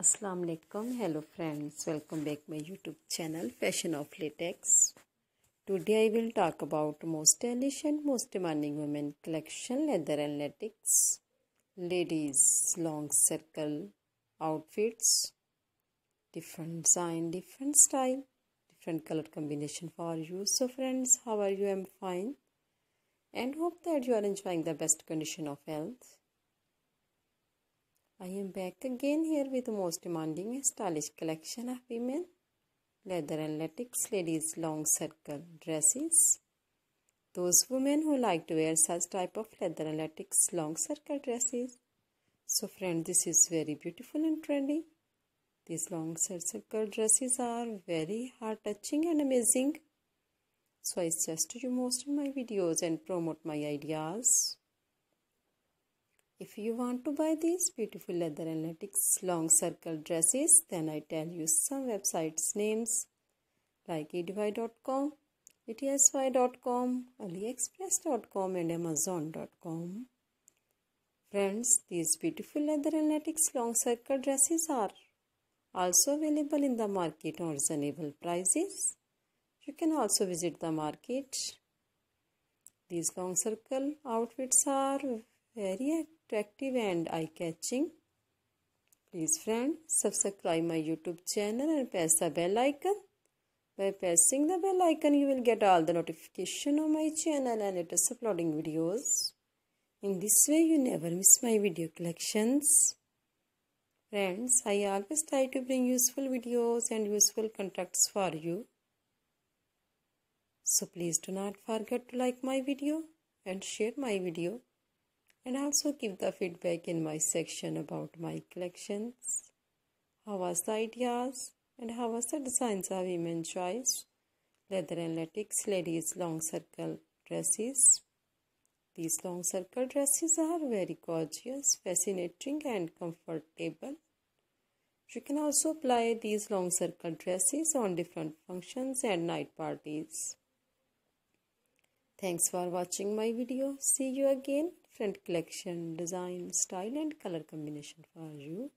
अस्सलाम alaikum hello friends welcome back my youtube channel fashion of latex today i will talk about most stylish and most demanding women collection leather and latex ladies long circle outfits different design different style different color combination for you so friends how are you i'm fine and hope that you are enjoying the best condition of health I am back again here with the most demanding and stylish collection of women leather and latex ladies long circle dresses. Those women who like to wear such type of leather and latex long circle dresses. So friend, this is very beautiful and trendy. These long circle dresses are very heart touching and amazing. So I suggest you most of my videos and promote my ideas. If you want to buy these beautiful leather analytics long circle dresses, then I tell you some websites names like edy.com, etsy.com, aliexpress.com and amazon.com. Friends, these beautiful leather analytics long circle dresses are also available in the market on reasonable prices. You can also visit the market. These long circle outfits are very attractive and eye-catching. Please friend, subscribe my YouTube channel and press the bell icon. By pressing the bell icon, you will get all the notification on my channel and latest uploading videos. In this way, you never miss my video collections. Friends, I always try to bring useful videos and useful contacts for you. So please do not forget to like my video and share my video and also give the feedback in my section about my collections. How was the ideas and how was the designs of women's choice? Leather and latex ladies long circle dresses. These long circle dresses are very gorgeous, fascinating and comfortable. You can also apply these long circle dresses on different functions and night parties. Thanks for watching my video. See you again different collection, design, style and color combination for you.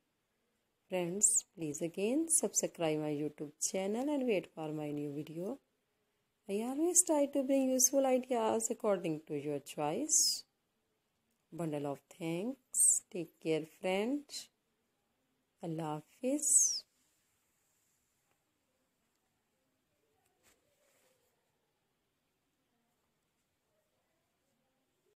Friends, please again subscribe my YouTube channel and wait for my new video. I always try to bring useful ideas according to your choice. Bundle of thanks. Take care, friends. Allah Hafiz.